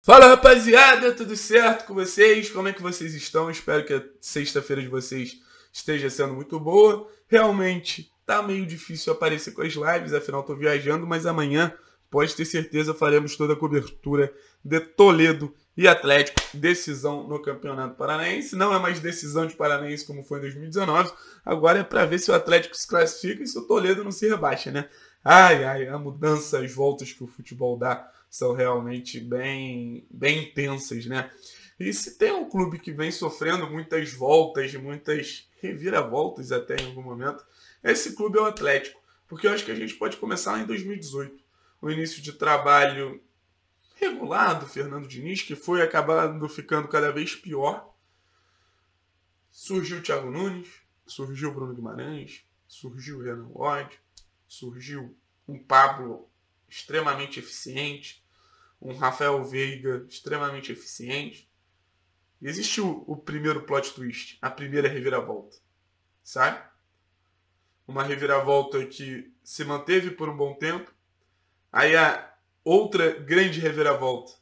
Fala rapaziada, tudo certo com vocês? Como é que vocês estão? Espero que a sexta-feira de vocês esteja sendo muito boa. Realmente tá meio difícil aparecer com as lives, afinal tô viajando, mas amanhã, pode ter certeza, faremos toda a cobertura de Toledo e Atlético. Decisão no Campeonato Paranaense. Não é mais decisão de Paranaense como foi em 2019. Agora é para ver se o Atlético se classifica e se o Toledo não se rebaixa, né? Ai, ai, a mudança, as voltas que o futebol dá são realmente bem, bem intensas, né? E se tem um clube que vem sofrendo muitas voltas, muitas reviravoltas até em algum momento, esse clube é o Atlético. Porque eu acho que a gente pode começar lá em 2018. O início de trabalho regular do Fernando Diniz, que foi acabando ficando cada vez pior. Surgiu o Thiago Nunes, surgiu o Bruno Guimarães, surgiu o Renan Lodge, surgiu um Pablo extremamente eficiente, um Rafael Veiga extremamente eficiente. E existe o, o primeiro plot twist, a primeira reviravolta, sabe? Uma reviravolta que se manteve por um bom tempo. Aí a outra grande reviravolta.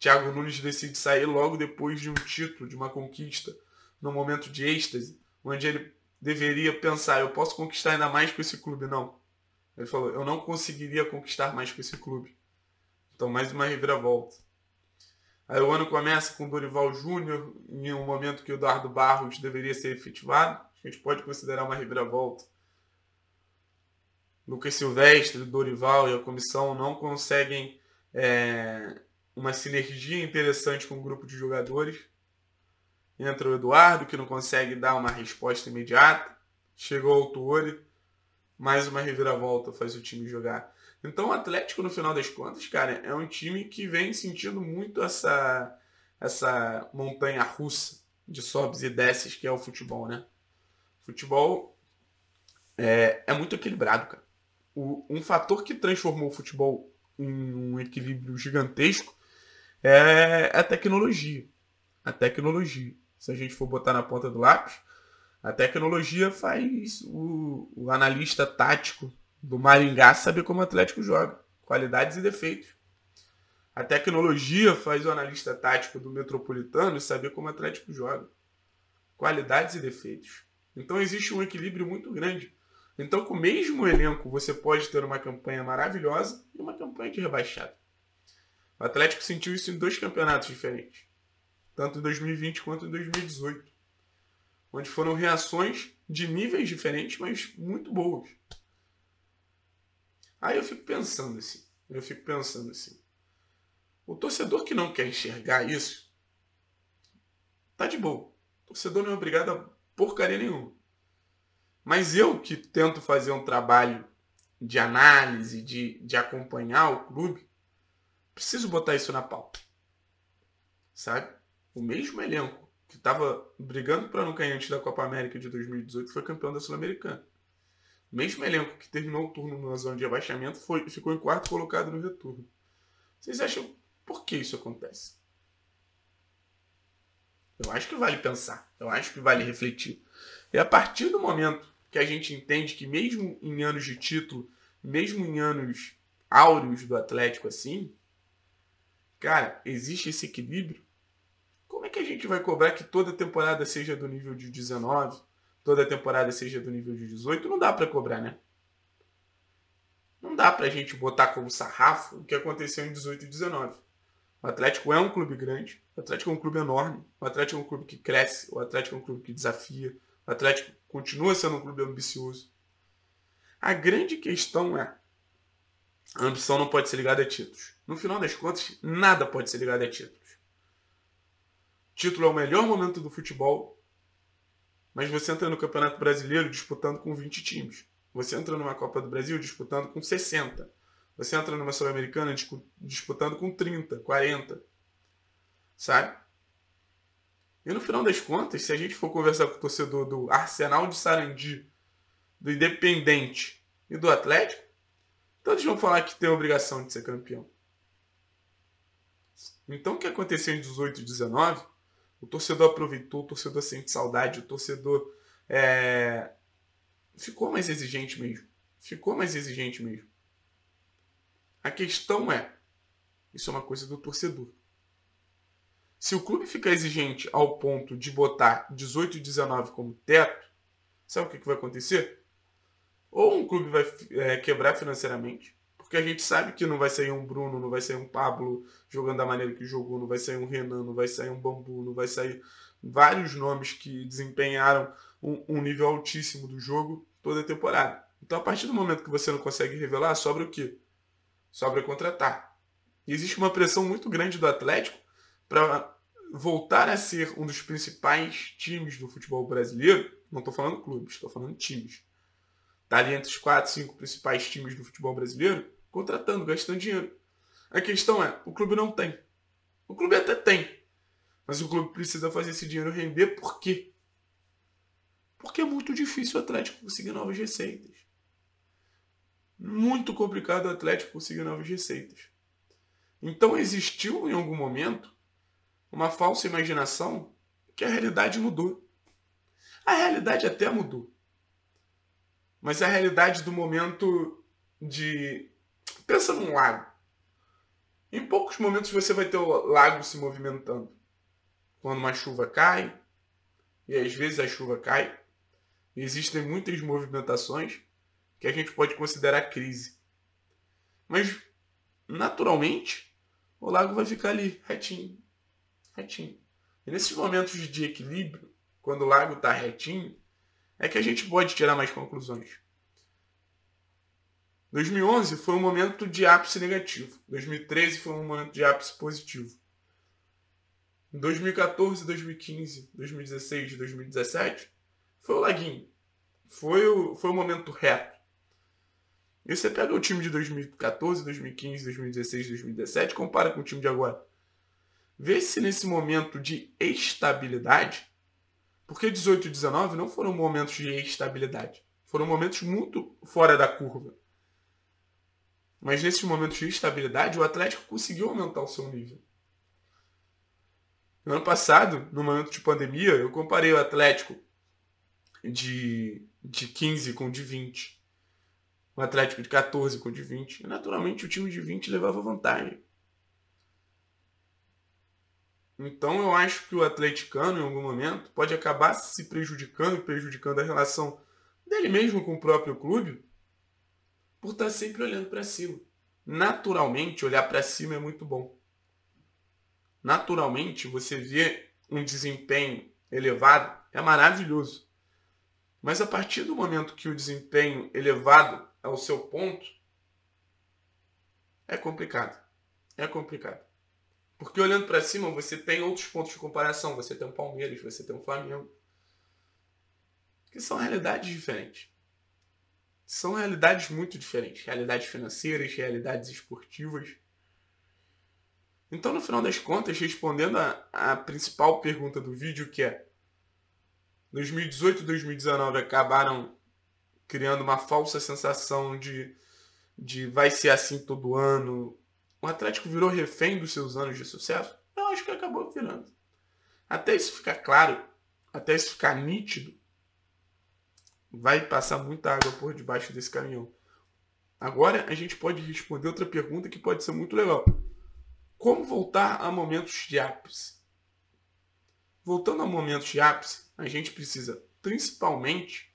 Thiago Nunes decide sair logo depois de um título, de uma conquista, num momento de êxtase, onde ele deveria pensar, eu posso conquistar ainda mais com esse clube, não. Ele falou, eu não conseguiria conquistar mais com esse clube. Então, mais uma reviravolta. Aí o ano começa com Dorival Júnior, em um momento que o Dardo Barros deveria ser efetivado. A gente pode considerar uma reviravolta. Lucas Silvestre, Dorival e a comissão não conseguem é, uma sinergia interessante com o grupo de jogadores. Entra o Eduardo, que não consegue dar uma resposta imediata. Chegou o Tuori, mais uma reviravolta faz o time jogar. Então o Atlético, no final das contas, cara, é um time que vem sentindo muito essa, essa montanha russa de sobes e desces que é o futebol, né? Futebol é, é muito equilibrado, cara. O, um fator que transformou o futebol em um equilíbrio gigantesco é a tecnologia. A tecnologia. Se a gente for botar na ponta do lápis, a tecnologia faz o, o analista tático do Maringá saber como o Atlético joga, qualidades e defeitos. A tecnologia faz o analista tático do Metropolitano saber como o Atlético joga, qualidades e defeitos. Então existe um equilíbrio muito grande. Então, com o mesmo elenco, você pode ter uma campanha maravilhosa e uma campanha de rebaixada. O Atlético sentiu isso em dois campeonatos diferentes, tanto em 2020 quanto em 2018 onde foram reações de níveis diferentes, mas muito boas. Aí eu fico pensando assim, eu fico pensando assim. O torcedor que não quer enxergar isso, tá de boa. O torcedor não é obrigado a porcaria nenhuma. Mas eu que tento fazer um trabalho de análise, de, de acompanhar o clube, preciso botar isso na pauta. Sabe? O mesmo elenco que estava brigando para não cair antes da Copa América de 2018, foi campeão da Sul-Americana. Mesmo elenco que terminou o turno na zona de abaixamento foi, ficou em quarto colocado no retorno. Vocês acham por que isso acontece? Eu acho que vale pensar, eu acho que vale refletir. E a partir do momento que a gente entende que mesmo em anos de título, mesmo em anos áureos do Atlético assim, cara, existe esse equilíbrio é que a gente vai cobrar que toda temporada seja do nível de 19, toda temporada seja do nível de 18? Não dá para cobrar, né? Não dá para a gente botar como sarrafo o que aconteceu em 18 e 19. O Atlético é um clube grande, o Atlético é um clube enorme, o Atlético é um clube que cresce, o Atlético é um clube que desafia, o Atlético continua sendo um clube ambicioso. A grande questão é: a ambição não pode ser ligada a títulos. No final das contas, nada pode ser ligado a títulos título é o melhor momento do futebol, mas você entra no Campeonato Brasileiro disputando com 20 times. Você entra numa Copa do Brasil disputando com 60. Você entra numa Sul-Americana disputando com 30, 40. Sabe? E no final das contas, se a gente for conversar com o torcedor do Arsenal de Sarandi, do Independente e do Atlético, todos então vão falar que tem a obrigação de ser campeão. Então o que aconteceu em 18 e 19 o torcedor aproveitou, o torcedor sente saudade, o torcedor é... ficou mais exigente mesmo. Ficou mais exigente mesmo. A questão é, isso é uma coisa do torcedor. Se o clube ficar exigente ao ponto de botar 18 e 19 como teto, sabe o que, vai acontecer? Ou um clube vai é, quebrar financeiramente, porque a gente sabe que não vai sair um Bruno, não vai sair um Pablo jogando da maneira que jogou, não vai sair um Renan, não vai sair um Bambu, não vai sair vários nomes que desempenharam um, um nível altíssimo do jogo toda a temporada. Então, a partir do momento que você não consegue revelar, sobra o quê? Sobra contratar. E existe uma pressão muito grande do Atlético para voltar a ser um dos principais times do futebol brasileiro. Não estou falando clubes, estou falando times. Está ali entre os 4, 5 principais times do futebol brasileiro contratando, gastando dinheiro. A questão é, o clube não tem. O clube até tem. Mas o clube precisa fazer esse dinheiro render por quê? Porque é muito difícil o Atlético conseguir novas receitas. Muito complicado o Atlético conseguir novas receitas. Então existiu em algum momento uma falsa imaginação que a realidade mudou. A realidade até mudou. Mas a realidade do momento de Pensa num lago. Em poucos momentos você vai ter o lago se movimentando. Quando uma chuva cai, e às vezes a chuva cai, existem muitas movimentações que a gente pode considerar crise. Mas, naturalmente, o lago vai ficar ali, retinho, retinho. E nesses momentos de equilíbrio, quando o lago está retinho, é que a gente pode tirar mais conclusões. 2011 foi um momento de ápice negativo. 2013 foi um momento de ápice positivo. Em 2014, 2015, 2016, 2017 foi o laguinho. Foi o, foi o momento reto. E você pega o time de 2014, 2015, 2016, 2017 compara com o time de agora. Vê se nesse momento de estabilidade, porque 18 e 19 não foram momentos de estabilidade, foram momentos muito fora da curva. Mas nesses momentos de estabilidade, o Atlético conseguiu aumentar o seu nível. No ano passado, no momento de pandemia, eu comparei o Atlético de, de 15 com o de 20. O Atlético de 14 com o de 20. E, naturalmente, o time de 20 levava vantagem. Então eu acho que o atleticano, em algum momento, pode acabar se prejudicando, prejudicando a relação dele mesmo com o próprio clube, por estar sempre olhando para cima. Naturalmente, olhar para cima é muito bom. Naturalmente, você vê um desempenho elevado é maravilhoso. Mas a partir do momento que o desempenho elevado é o seu ponto, é complicado. É complicado. Porque olhando para cima, você tem outros pontos de comparação. Você tem o Palmeiras, você tem o Flamengo. Que são realidades diferentes são realidades muito diferentes, realidades financeiras, realidades esportivas. Então, no final das contas, respondendo a, a principal pergunta do vídeo, que é 2018 e 2019 acabaram criando uma falsa sensação de, de vai ser assim todo ano. O Atlético virou refém dos seus anos de sucesso? Eu acho que acabou virando. Até isso ficar claro, até isso ficar nítido, Vai passar muita água por debaixo desse caminhão. Agora a gente pode responder outra pergunta que pode ser muito legal. Como voltar a momentos de ápice? Voltando a momentos de ápice, a gente precisa principalmente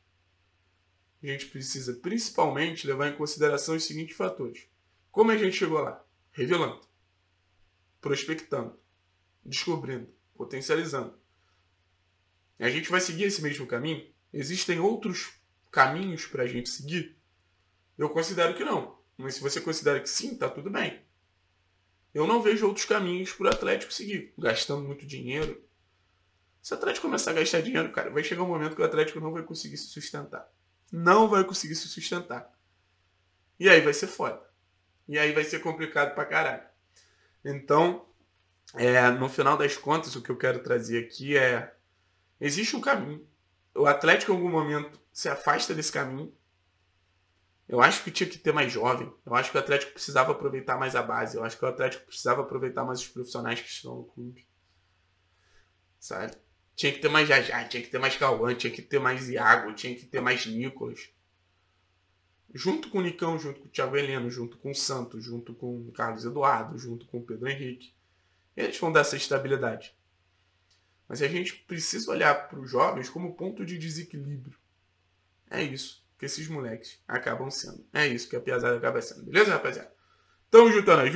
a gente precisa principalmente levar em consideração os seguintes fatores. Como a gente chegou lá? Revelando, prospectando, descobrindo, potencializando. A gente vai seguir esse mesmo caminho Existem outros caminhos para a gente seguir? Eu considero que não. Mas se você considera que sim, tá tudo bem. Eu não vejo outros caminhos para o Atlético seguir, gastando muito dinheiro. Se o Atlético começar a gastar dinheiro, cara, vai chegar um momento que o Atlético não vai conseguir se sustentar. Não vai conseguir se sustentar. E aí vai ser foda. E aí vai ser complicado pra caralho. Então, é, no final das contas, o que eu quero trazer aqui é: existe um caminho o Atlético em algum momento se afasta desse caminho. Eu acho que tinha que ter mais jovem. Eu acho que o Atlético precisava aproveitar mais a base. Eu acho que o Atlético precisava aproveitar mais os profissionais que estão no clube. Sabe? Tinha que ter mais Jajá, tinha que ter mais Cauã, tinha que ter mais Iago, tinha que ter mais Nicolas. Junto com o Nicão, junto com o Thiago Heleno, junto com o Santos, junto com o Carlos Eduardo, junto com o Pedro Henrique. Eles vão dar essa estabilidade. Mas a gente precisa olhar para os jovens como ponto de desequilíbrio. É isso que esses moleques acabam sendo. É isso que a piazada acaba sendo. Beleza, rapaziada? Tamo juntando, viu?